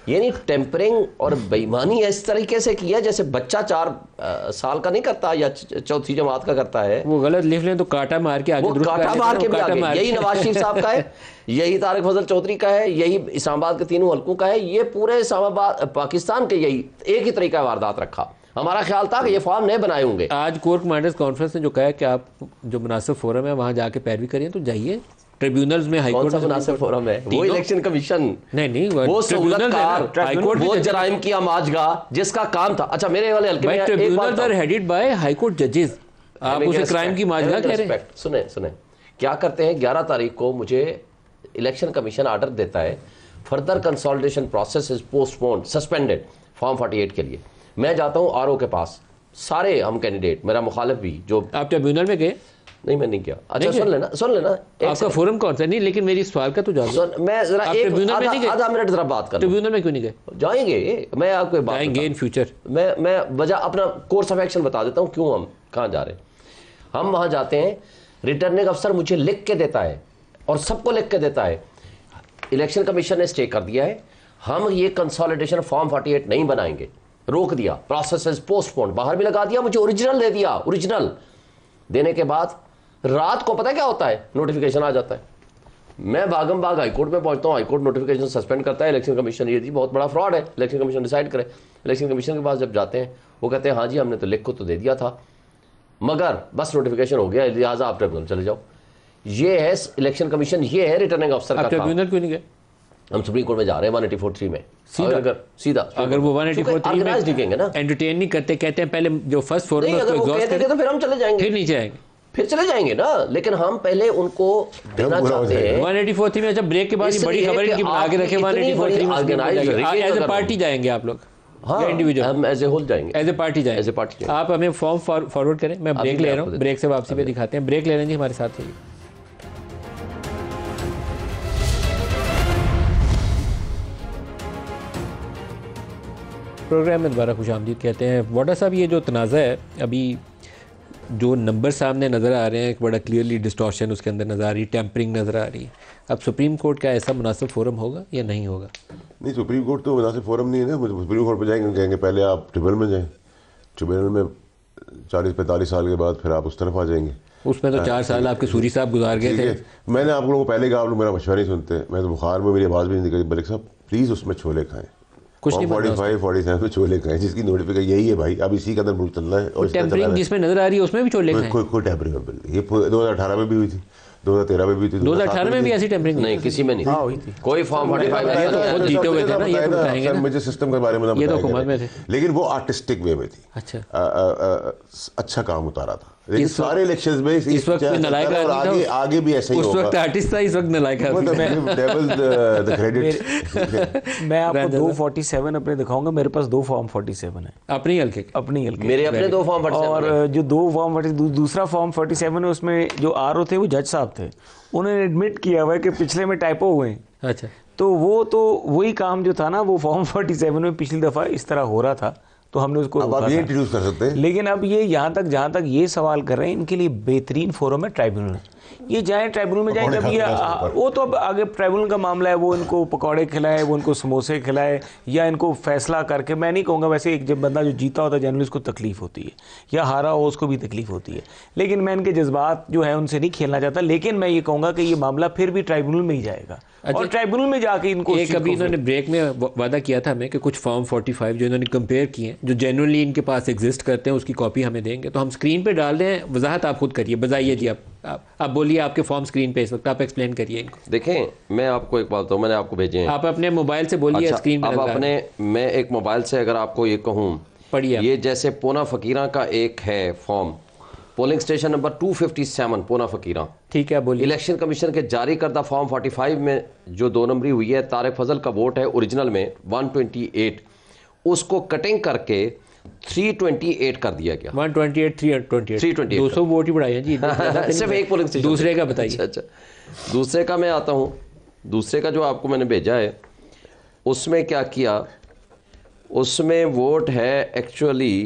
यानी टेम्परिंग और बेईमानी इस तरीके से किया जैसे बच्चा चार आ, साल का नहीं करता या चौथी जमात का करता है वो गलत लिख लें तो काटा मार के आगे वो काटा मार तो के, काटा मार यही नवाज शरीफ साहब का है यही तारक फजल चौधरी का है यही इस्लामाबाद के तीनों हलकों का है ये पूरे इस्लामाबाद पाकिस्तान के यही एक ही तरीका वारदात रखा हमारा ख्याल था कि ये फॉर्म नए बनाए होंगे आज कोर कमांडर्स कॉन्फ्रेंस ने जो कहा कि आप जो मुनासिब फोरम है वहाँ जाके पैरवी करिए तो जाइए ट्रिब्यूनल्स में हाईकोर्ट का मुनासिब फोरम है वो इलेक्शन कमीशन नहीं नहीं वो सहूलतकार हाईकोर्ट वो जराइम की आमाजगा जिसका काम था अच्छा मेरे वाले हल्के में tribunals are headed by high court जजेस आप उसे क्राइम की माजगा कह रहे हैं सुने सुने क्या करते हैं 11 तारीख को मुझे इलेक्शन कमीशन ऑर्डर देता है further consolidation process is postpone suspended form 48 के लिए मैं जाता हूँ आर के पास सारे हम कैंडिडेट मेरा मुखालिफ भी जो आप ट्रिब्यूनल में गए नहीं मैं नहीं किया अच्छा सुन लेना सुन लेना आपका फोरम कौन सा नहीं लेकिन मेरी सवाल का तो जवाब मैं जरा एक आधा, आधा मिनट जरा बात कर ट्रिब्यूनल में क्यों नहीं गए जाएंगे मैं आपको बात जाएंगे इन फ्यूचर मैं मैं वजह अपना कोर्स ऑफ एक्शन बता देता हूँ क्यों हम कहाँ जा रहे हैं हम वहाँ जाते हैं रिटर्निंग अफसर मुझे लिख के देता है और सबको लिख के देता है इलेक्शन कमीशन ने स्टे कर दिया है हम ये कंसोलिडेशन फॉर्म 48 नहीं बनाएंगे रोक दिया प्रोसेस इज पोस्टपोन बाहर भी लगा दिया मुझे ओरिजिनल दे दिया ओरिजिनल देने के बाद रात को पता है क्या होता है नोटिफिकेशन आ जाता है मैं बागम बाग हाईकोर्ट में पहुंचता हूं हाईकोर्ट नोटिफिकेशन सस्पेंड करता है इलेक्शन कमीशन ये बहुत बड़ा फ्रॉड है इलेक्शन कमीशन डिसाइड करे इलेक्शन कमीशन के पास जब जाते हैं वो कहते हैं हाँ जी हमने तो लिख को तो दे दिया था मगर बस नोटिफिकेशन हो गया लिहाजा आप ट्रिब्यूनल चले जाओ ये है इलेक्शन कमीशन ये है रिटर्निंग अफसर का ट्रिब्यूनल क्यों नहीं गया हम सुप्रीम कोर्ट में जा रहे हैं 184.3 में सीधा अगर सीधा अगर वो 184.3 में लिखेंगे ना एंटरटेन नहीं करते कहते हैं पहले जो फर्स्ट फोरम है उसको एग्जॉस्ट करें तो फिर हम चले जाएंगे फिर नहीं जाएंगे फिर चले जाएंगे ना लेकिन हम पहले उनको देना चाहते हैं 184.3 में अच्छा ब्रेक के बाद ये बड़ी खबर इनकी आगे रखे 184.3 में एज ए पार्टी जाएंगे आप लोग हाँ, इंडिविजुअल हम एज ए होल जाएंगे एज ए पार्टी जाएंगे एज ए पार्टी आप हमें फॉर्म फॉरवर्ड करें मैं ब्रेक ले रहा हूँ ब्रेक से वापसी पे दिखाते हैं ब्रेक ले रहे हैं जी हमारे साथ ही प्रोग्राम में दोबारा खुश आमदीद कहते हैं वाडा साहब ये जो तनाज़ा है अभी जो नंबर सामने नज़र आ रहे हैं एक बड़ा क्लियरली डिस्टॉर्शन उसके अंदर नज़र आ रही है टैंपरिंग नज़र आ रही है अब सुप्रीम कोर्ट का ऐसा मुनासिब फोरम होगा या नहीं होगा नहीं सुप्रीम कोर्ट तो मुनासिब फोरम नहीं है ना सुप्रीम कोर्ट पर जाएंगे कहेंगे पहले आप ट्रिब्यूनल में जाएँ ट्रिब्यूनल में चालीस पैंतालीस साल के बाद फिर आप उस तरफ आ जाएंगे उसमें तो हाँ, चार साल आपके सूरी साहब गुजार गए थे मैंने आप लोगों को पहले कहा आप लोग मेरा मशवरा नहीं सुनते मैं तो बुखार में मेरी आवाज़ भी नहीं निकली मलिक साहब प्लीज़ उसमें छोले खाएँ कुछ नहीं फोर्टी फाइव छोले खाए जिसकी नोटिफिकेशन यही है भाई अब इसी के अंदर मुल्क चलना है जिसमें नजर आ रही है उसमें भी छोले खाए कोई कोई टेम्परिंग ये दो हज़ार अठारह में भी हुई थी 2013 में भी थी 2018 में भी ऐसी टेम्परिंग नहीं किसी में नहीं हाँ हुई थी कोई फॉर्म 45 ये तो खुद जीते हुए थे ना ये बताएंगे ना मुझे सिस्टम के बारे में ना ये तो कुमार में थे लेकिन वो आर्टिस्टिक वे में थी अच्छा अच्छा काम उतारा था इस, वक्त आर्टिस्ट तो था इस वक्त तो uh, मैं आपको अपने दिखाऊंगा मेरे पास दो फॉर्म सेवन है अपनी हल्के अपनी हल्के मेरे अपने दो फॉर्म और जो दो फॉर्म दूसरा फॉर्म सेवन है उसमें जो आर ओ थे वो जज साहब थे उन्होंने एडमिट किया हुआ है कि पिछले में टाइपो हुए अच्छा तो वो तो वही काम जो था ना वो फॉर्म 47 में पिछली दफ़ा इस तरह हो रहा था तो हमने उसको अब ये इंट्रोड्यूस कर सकते हैं लेकिन अब ये यहाँ तक जहाँ तक ये सवाल कर रहे हैं इनके लिए बेहतरीन फोरम है ट्राइब्यूनल ये जाए ट्राइब्यूनल में जाए जब ये वो तो अब आगे ट्राइब्यूनल का मामला है वो इनको पकौड़े खिलाए वो इनको समोसे खिलाए या इनको फैसला करके मैं नहीं कहूँगा वैसे एक जब बंदा जो जीता होता है जर्नलिस्ट को तकलीफ़ होती है या हारा हो उसको भी तकलीफ़ होती है लेकिन मैं इनके जज्बात जो है उनसे नहीं खेलना चाहता लेकिन मैं ये कहूँगा कि ये मामला फिर भी ट्राइब्यूनल में ही जाएगा अच्छा। और ट्राइब्यूनल में जाके इनको एक अभी इन्होंने ब्रेक में वादा किया था हमें कि कुछ फॉर्म 45 जो इन्होंने कंपेयर किए हैं जो जनरली इनके पास एग्जिस्ट करते हैं उसकी कॉपी हमें देंगे तो हम स्क्रीन पे डाल दें वजाहत आप खुद करिए बताइए जी आप आप, आप बोलिए आपके फॉर्म स्क्रीन पे इस वक्त आप एक्सप्लेन करिए इनको देखें मैं आपको एक बात बताऊँ मैंने आपको भेजे हैं आप अपने मोबाइल से बोलिए अच्छा, स्क्रीन अब अपने मैं एक मोबाइल से अगर आपको ये कहूँ पढ़िए ये जैसे पोना फकीरा का एक है फॉर्म पोलिंग स्टेशन नंबर 257 पोना फकीरा ठीक है बोलिए इलेक्शन कमीशन के जारी करदा फॉर्म 45 में जो दो नंबरी हुई है तारक फजल का वोट है ओरिजिनल में 128 उसको कटिंग करके 328 कर दिया गया 128 328 328 वोट ही बढ़ाए हैं जी सिर्फ एक पोलिंग स्टेशन दूसरे का बताइए अच्छा अच्छा दूसरे का मैं आता हूँ दूसरे का जो आपको मैंने भेजा है उसमें क्या किया उसमें वोट है एक्चुअली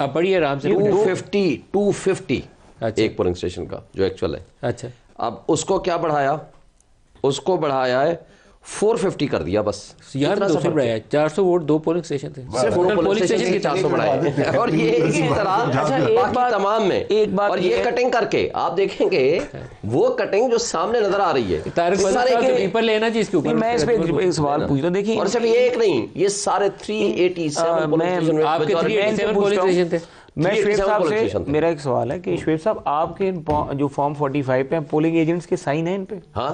अब पढ़िए आराम से 250 250 अच्छा। एक पोलिंग स्टेशन का जो एक्चुअल है अच्छा अब उसको क्या बढ़ाया उसको बढ़ाया है 450 कर दिया बस तो यार दो सौ बढ़ाया चार सौ वोट दो पोलिंग स्टेशन थे सिर्फ दो पोलिंग स्टेशन के चार सौ बढ़ाए और ये इसी तरह अच्छा, तमाम में एक बार और ये कटिंग करके आप देखेंगे वो कटिंग जो सामने नजर आ रही है पेपर लेना जी इसके ऊपर मैं इस पे सवाल पूछ रहा देखिए और सिर्फ ये एक नहीं ये सारे थ्री एटी थे मैं श्वेत साहब से मेरा एक सवाल है कि श्वेत साहब आपके जो फॉर्म 45 पे पोलिंग एजेंट्स के साइन है इन पे हाँ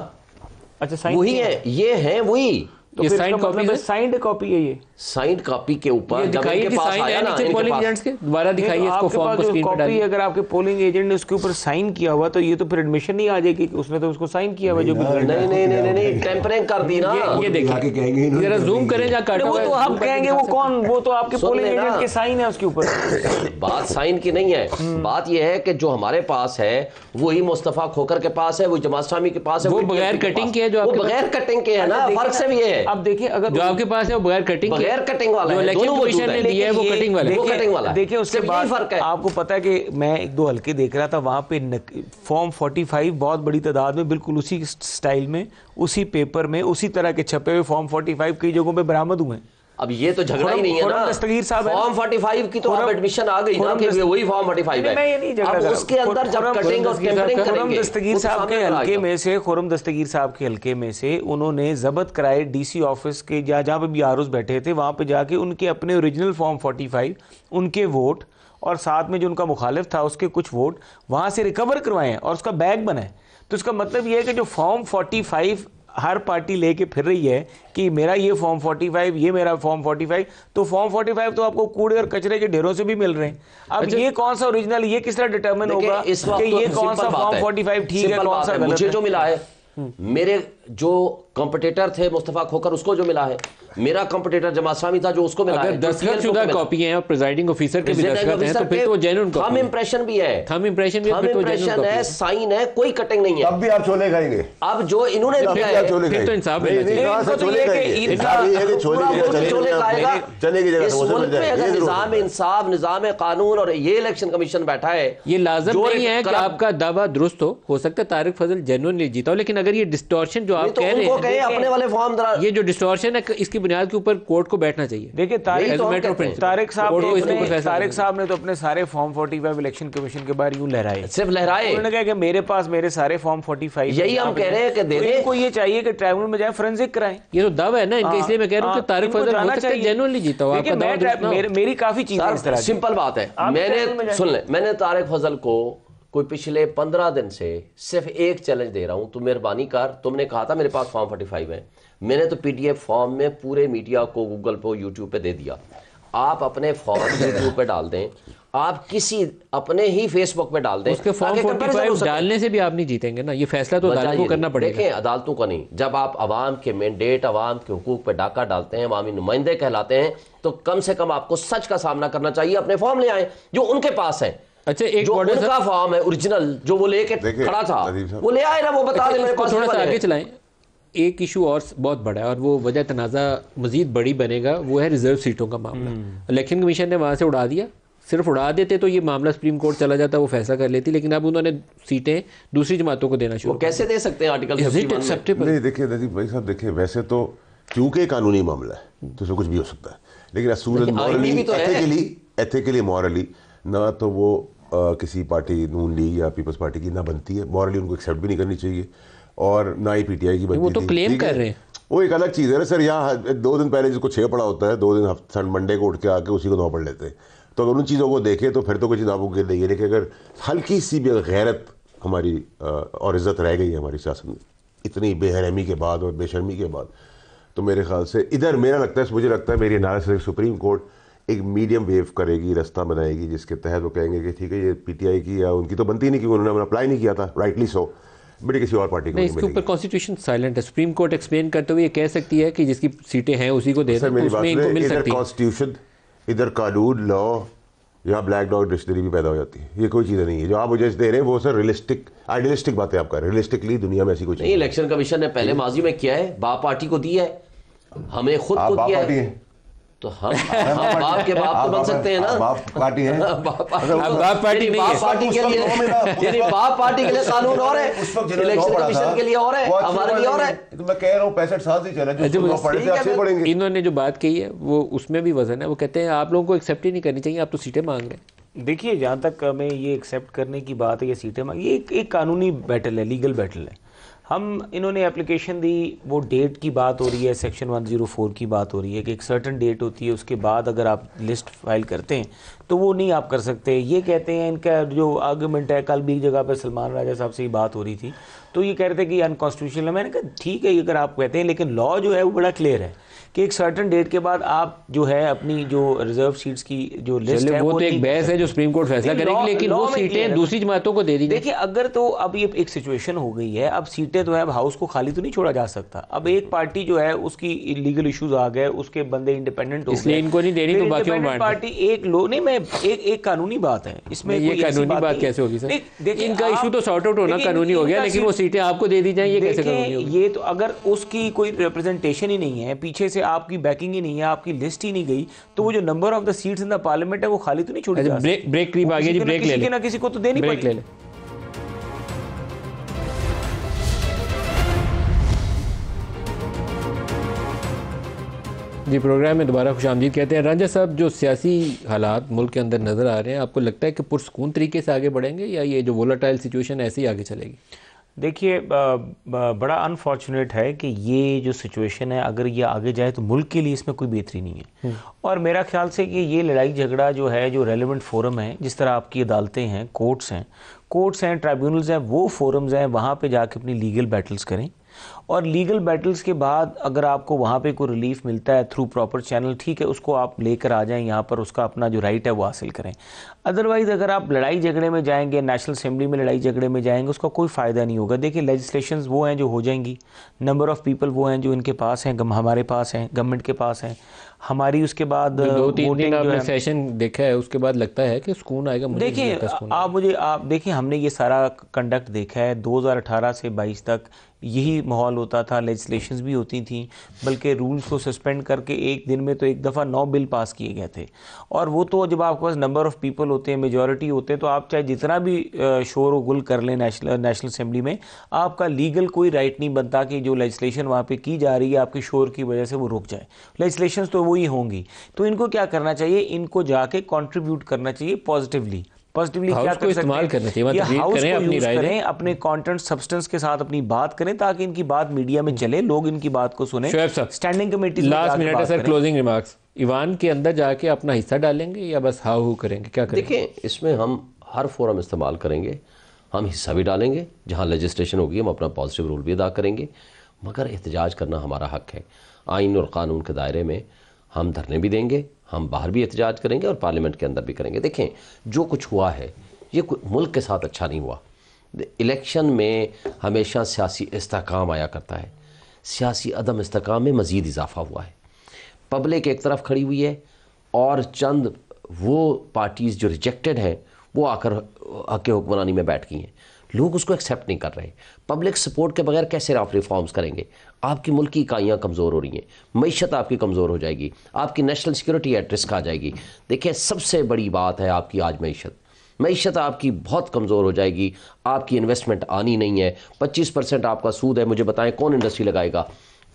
अच्छा वही है ये है वही तो ये साइंड कॉपी मतलब साइंड कॉपी है ये साइंड कॉपी के ऊपर दिखाइए पोलिंग एजेंट्स के दोबारा दिखाइए इसको फॉर्म को स्क्रीन कॉपी अगर आपके पोलिंग एजेंट ने उसके ऊपर साइन किया हुआ तो ये तो फिर एडमिशन नहीं आ जाएगी उसने तो उसको साइन किया हुआ जो नहीं नहीं नहीं नहीं टेंपरिंग कर दी ना ये देखिए जरा जूम तो करें या काट वो तो आप तो कहेंगे वो कौन वो तो आपके पोलिंग एजेंट के साइन है उसके ऊपर बात साइन की नहीं है हम्म। बात ये है कि जो हमारे पास है वही मुस्तफा खोकर के पास है वो जमात स्वामी के पास है वो बगैर कटिंग के है जो बगैर कटिंग के है ना अच्छा, फर्क से भी है अब देखिए अगर जो आपके पास है वो बगैर कटिंग बगैर कटिंग वाला है दोनों पोजीशन ने दिया है वो कटिंग वाला है वो कटिंग वाला देखिए उससे बाद फर्क है आपको पता है कि मैं एक दो हल्के देख रहा था वहां पे फॉर्म 45 बहुत बड़ी तादाद में बिल्कुल उसी स्टाइल में उसी पेपर में उसी तरह के छपे हुए फॉर्म 45 कई जगहों पे बरामद हुए हैं अब ये तो झगड़ा ही नहीं है ना फॉर्म फोर्टी फाइव की तो अब एडमिशन आ गई ना कि वही फॉर्म फोर्टी फाइव है उसके अंदर जब कटिंग दस्तगीर साहब के हल्के में से खुरम दस्तगीर साहब के हल्के में से उन्होंने जबत कराए डीसी ऑफिस के जहाँ जहाँ पे भी बी बैठे थे वहाँ पे जाके उनके अपने ओरिजिनल फॉर्म फोर्टी फाइव उनके वोट और साथ में जो उनका मुखालिफ था उसके कुछ वोट वहाँ से रिकवर करवाएं और उसका बैग बनाए तो इसका मतलब यह है कि जो फॉर्म फोर्टी फाइव हर पार्टी लेके फिर रही है कि मेरा ये फॉर्म 45 ये मेरा फॉर्म 45 तो फॉर्म 45 तो आपको कूड़े और कचरे के ढेरों से भी मिल रहे हैं अब अच्छा। ये कौन सा ओरिजिनल ये किस तरह डिटर्मिन होगा कि ये तो कौन सा फॉर्म 45 ठीक है कौन सा मुझे जो मिला है हम्म। मेरे जो कंपटीटर थे मुस्तफा खोकर उसको जो मिला है मेरा कॉम्पिटेटर जमात शामी था जो उसको मिला अगर दस्खत शुदा कॉपी है और प्रेजाइडिंग ऑफिसर के भी हैं तो इंप्रेशन तो भी है इंप्रेशन भी है तो है साइन है कोई कटिंग नहीं है अब भी आप छोले खाएंगे अब जो इन्होंने तो दिया है खाएंगे चलेगी जगह में अगर निजाम इंसाफ निजाम कानून और ये इलेक्शन कमीशन बैठा है ये लाजम नहीं है कि आपका दावा दुरुस्त हो हो सकता है तारिक फजल जेन्युइनली जीता हो लेकिन अगर ये डिस्टॉर्शन जो आप तो कह रहे हैं अपने वाले फॉर्म ये जो डिस्टोर्शन है इसकी बुनियाद के ऊपर कोर्ट को बैठना चाहिए देखिए तारिक साहब तारिक साहब ने तो अपने सारे form forty five election commission के बाहर यूँ लहराए सिर्फ लहराए उन्होंने कहा कि मेरे पास मेरे सारे फॉर्म फोर्टी फाइव यही हम कह रहे हैं कि दे ये चाहिए कि ट्राइब्यूनल में जाए फोरेंसिक कराए ये तो दब है ना इनके हाँ, इसलिए मैं कह रहा हूँ कि हाँ, तारिक फजल हो सकता जेनुअनली जीता हुआ मेरी काफी चीज सिंपल बात है मैंने सुन ले मैंने तारिक फजल को कोई पिछले पंद्रह दिन से सिर्फ एक चैलेंज दे रहा हूं तो मेहरबानी कर तुमने कहा था मेरे पास फॉर्म फोर्टी फाइव है मैंने तो पीडीएफ फॉर्म में पूरे मीडिया को गूगल पे यूट्यूब पे दे दिया आप अपने फॉर्म यूट्यूब पे डाल दें आप किसी अपने ही फेसबुक पे डाल दें उसके फॉर्म डालने से भी आप नहीं जीतेंगे ना ये फैसला तो अदालत को करना पड़ेगा देखें अदालतों का नहीं जब आप आवाम के मैंडेट आवाम के हकूक पे डाका डालते हैं अवामी नुमाइंदे कहलाते हैं तो कम से कम आपको सच का सामना करना चाहिए अपने फॉर्म ले आए जो उनके पास है अच्छा एक जो उनका फॉर्म है ओरिजिनल जो वो लेके खड़ा था वो ले आए ना वो बता अच्छा, दे थोड़ा सा आगे चलाएं एक इशू और बहुत बड़ा है और वो वजह तनाज़ा मजीद बड़ी बनेगा वो है रिजर्व सीटों का मामला इलेक्शन हम्म। कमीशन ने से उड़ा दिया सिर्फ उड़ा देते तो ये मामला सुप्रीम कोर्ट चला जाता वो फैसला कर लेती लेकिन अब उन्होंने सीटें दूसरी जमातों को देना शुरू कैसे दे सकते हैं आर्टिकल नहीं देखिए नजीब भाई साहब देखिए वैसे तो क्योंकि कानूनी मामला है तो उसमें कुछ भी हो सकता है लेकिन असूल मॉरली एथिकली मॉरली ना तो वो किसी पार्टी नून लीग या पीपल्स पार्टी की ना बनती है मॉरली उनको एक्सेप्ट भी नहीं करनी चाहिए और ना ही पीटीआई की बनती वो तो क्लेम कर रहे हैं वो एक अलग चीज़ है ना सर यहाँ दो दिन पहले जिसको छः पड़ा होता है दो दिन हफ्ते मंडे को उठ के आके उसी को नौ पढ़ लेते हैं तो अगर उन चीज़ों को देखें तो फिर तो कोई नाबू के देंगे लेकिन अगर हल्की सी भी गैरत हमारी और इज़्ज़त रह गई है हमारी सियासत में इतनी बेहरहमी के बाद और बेशर्मी के बाद तो मेरे ख्याल से इधर मेरा लगता है मुझे लगता है मेरी नारा सुप्रीम कोर्ट एक मीडियम वेव करेगी रास्ता बनाएगी जिसके तहत वो कहेंगे कि ठीक है ये पीटीआई की या उनकी तो बनती नहीं क्योंकि उन्होंने अप्लाई नहीं किया था राइटली सो बेटे किसी और पार्टी को इसके ऊपर कॉन्स्टिट्यूशन साइलेंट है सुप्रीम कोर्ट एक्सप्लेन करते हुए ये कह सकती है कि जिसकी सीटें हैं उसी को दे कॉन्स्टिट्यूशन इधर कानून लॉ या ब्लैक डॉग डिक्शनरी भी पैदा हो जाती है ये कोई चीज़ नहीं है जो आप मुझे दे रहे हैं वो सर रियलिस्टिक आइडियलिस्टिक बातें आप कर रहे हैं रियलिस्टिकली दुनिया में ऐसी कुछ नहीं इलेक्शन कमीशन ने पहले माजी में किया है बा पार्टी को दिया है हमें खुद को दिया है तो हम बाप के बाप तो बन सकते हैं ना बाप पार्टी है बाप पार्टी नहीं है पार्टी के लिए यानी बाप पार्टी के लिए कानून और है इलेक्शन कमीशन के लिए और है हमारे लिए और है तो मैं कह रहा हूं पैंसठ साल ही चला जो पढ़े थे आपसे पढ़ेंगे इन्होंने जो बात कही है वो उसमें भी वजन है वो कहते हैं आप लोगों को एक्सेप्ट ही नहीं करनी चाहिए आप तो सीटें मांग रहे हैं देखिए जहाँ तक हमें ये एक्सेप्ट करने की बात है या सीटें मांग ये एक कानूनी बैटल है लीगल बैटल है हम इन्होंने एप्लीकेशन दी वो डेट की बात हो रही है सेक्शन 104 की बात हो रही है कि एक सर्टन डेट होती है उसके बाद अगर आप लिस्ट फाइल करते हैं तो वो नहीं आप कर सकते ये कहते हैं इनका जो आर्गूमेंट है कल भी एक जगह पर सलमान राजा साहब से ही बात हो रही थी तो ये कह रहे थे कि अनकॉन्स्टिट्यूशनल है मैंने कहा ठीक है अगर आप कहते हैं लेकिन लॉ जो है वो बड़ा क्लियर है कि एक सर्टन डेट के बाद आप जो है अपनी जो रिजर्व सीट्स की जो लिस्ट है वो, तो एक बहस है जो सुप्रीम कोर्ट फैसला करेगी लेकिन वो सीटें दूसरी जमातों को दे दी देखिए अगर तो अब ये एक सिचुएशन हो गई है अब सीटें तो है अब हाउस को खाली तो नहीं छोड़ा जा सकता अब एक पार्टी जो है उसकी लीगल इशूज आ गए उसके बंदे इंडिपेंडेंट हो गए इनको नहीं देनी तो पार्टी एक लो नहीं मैं एक कानूनी बात है इसमें ये कानूनी बात कैसे होगी सर देखिए इनका इशू तो सॉर्ट आउट होना कानूनी हो गया लेकिन वो सीटें आपको दे दी जाए ये कैसे कानूनी ये तो अगर उसकी कोई रिप्रेजेंटेशन ही नहीं है पीछे से से आपकी बैकिंग ही नहीं है आपकी लिस्ट ही नहीं गई तो वो जो number of the seats in the parliament है वो खाली तो नहीं छोड़ी ब्रेक ब्रेक करीब आ गया जी ब्रेक ले ले ना किसी को तो देनी ब्रेक ले ले जी प्रोग्राम में दोबारा खुश आमदीद कहते हैं रंजा साहब जो सियासी हालात मुल्क के अंदर नज़र आ रहे हैं आपको लगता है कि पुरसकून तरीके से आगे बढ़ेंगे या ये जो वोलाटाइल सिचुएशन ऐसे ही आगे चलेगी देखिए बड़ा अनफॉर्चुनेट है कि ये जो सिचुएशन है अगर ये आगे जाए तो मुल्क के लिए इसमें कोई बेहतरी नहीं है हम्म। और मेरा ख्याल से कि ये लड़ाई झगड़ा जो है जो रेलिवेंट फोरम है जिस तरह आपकी अदालतें हैं कोर्ट्स हैं कोर्ट्स हैं ट्राइब्यूनल्स हैं वो फोरम्स हैं वहाँ पे जाके अपनी लीगल बैटल्स करें और लीगल बैटल्स के बाद अगर आपको वहाँ पे कोई रिलीफ मिलता है थ्रू प्रॉपर चैनल ठीक है उसको आप लेकर आ जाएं यहाँ पर उसका अपना जो राइट है वो हासिल करें अदरवाइज़ अगर आप लड़ाई झगड़े में जाएंगे नेशनल असेंबली में लड़ाई झगड़े में जाएंगे उसका कोई फ़ायदा नहीं होगा देखिए लेजिस्लेशन वो हैं जो हो जाएंगी नंबर ऑफ़ पीपल वो हैं जो इनके पास हैं हमारे पास हैं गवर्नमेंट के पास हैं हमारी उसके बाद दो तीन दिन आपने सेशन देखा है उसके बाद लगता है कि सुकून आएगा मुझे देखिए आप मुझे आप देखिए हमने ये सारा कंडक्ट देखा है 2018 से 22 तक यही माहौल होता था लेजिस्लेशन भी होती थी बल्कि रूल्स को सस्पेंड करके एक दिन में तो एक दफ़ा नौ बिल पास किए गए थे और वो तो जब आपके पास नंबर ऑफ़ पीपल होते हैं मेजॉरिटी होते हैं तो आप चाहे जितना भी शोर व गुल कर लें नेशनल नेशनल असम्बली में आपका लीगल कोई राइट नहीं बनता कि जो लेजिस्लेशन वहाँ पर की जा रही है आपके शोर की वजह से वो रुक जाए लेजिस्लेशन तो वही होंगी तो इनको क्या करना चाहिए इनको जाके कॉन्ट्रीब्यूट करना चाहिए पॉजिटिवली पॉजिटिवली क्या कर सकते इस्तेमाल करना चाहिए मतलब करें अपनी राय करें अपने कंटेंट सब्सटेंस के साथ अपनी बात करें ताकि इनकी बात मीडिया में चले लोग इनकी बात को सुने standing committee last minute sir closing remarks इवान के अंदर जाके अपना हिस्सा डालेंगे या बस हाउ हू करेंगे क्या करेंगे देखें इसमें हम हर फोरम इस्तेमाल करेंगे हम हिस्सा भी डालेंगे जहाँ लेजिस्ट्रेशन होगी हम अपना पॉजिटिव रोल भी अदा करेंगे मगर एहतजाज करना हमारा हक है आइन और क़ानून के दायरे में हम धरने भी देंगे हम बाहर भी एहतजाज करेंगे और पार्लियामेंट के अंदर भी करेंगे देखें जो कुछ हुआ है ये मुल्क के साथ अच्छा नहीं हुआ इलेक्शन में हमेशा सियासी इसकाम आया करता है सियासी अदम इसकाम में मज़ीद इजाफा हुआ है पब्लिक एक तरफ खड़ी हुई है और चंद वो पार्टीज़ जो रिजेक्टेड हैं वो आकर हक हुक्मरानी में बैठ गई हैं लोग उसको एक्सेप्ट नहीं कर रहे पब्लिक सपोर्ट के बगैर कैसे आप रिफॉर्म्स करेंगे आपकी मुल्क की इकाइयाँ कमज़ोर हो रही हैं मीशत आपकी कमज़ोर हो जाएगी आपकी नेशनल सिक्योरिटी एट रिस्क आ जाएगी देखिए सबसे बड़ी बात है आपकी आज मीशत मीशत आपकी बहुत कमज़ोर हो जाएगी आपकी इन्वेस्टमेंट आनी नहीं है पच्चीस परसेंट आपका सूद है मुझे बताएं कौन इंडस्ट्री लगाएगा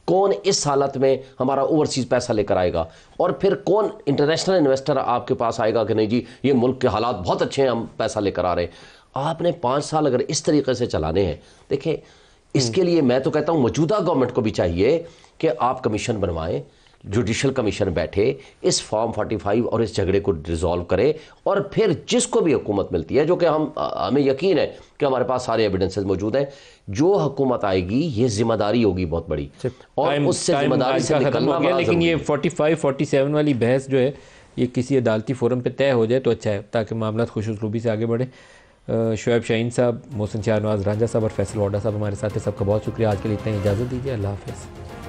कौन इस हालत में हमारा ओवरसीज़ पैसा लेकर आएगा और फिर कौन इंटरनेशनल इन्वेस्टर आपके पास आएगा कि नहीं जी ये मुल्क के हालात बहुत अच्छे हैं हम पैसा लेकर आ रहे हैं आपने पाँच साल अगर इस तरीके से चलाने हैं देखिए हम्म। इसके लिए मैं तो कहता हूं मौजूदा गवर्नमेंट को भी चाहिए कि आप कमीशन बनवाएं जुडिशल कमीशन बैठे इस फॉर्म 45 और इस झगड़े को रिजॉल्व करे और फिर जिसको भी हुकूमत मिलती है जो कि हम हमें यकीन है कि हमारे पास सारे एविडेंसेस मौजूद हैं जो हुकूमत आएगी ये जिम्मेदारी होगी बहुत बड़ी अच्छा, और उससे जिम्मेदारी से निकलना लेकिन ये 45 47 वाली बहस जो है ये किसी अदालती फोरम पर तय हो जाए तो अच्छा है ताकि मामला खुशी से आगे बढ़े शुएब शाहीन साहब मोहसिन शाहनवाज रांझा साहब और फैसल वाडा साहब हमारे साथ हैं सबका बहुत शुक्रिया आज के लिए इतना इजाज़त दीजिए अल्लाह हाफ़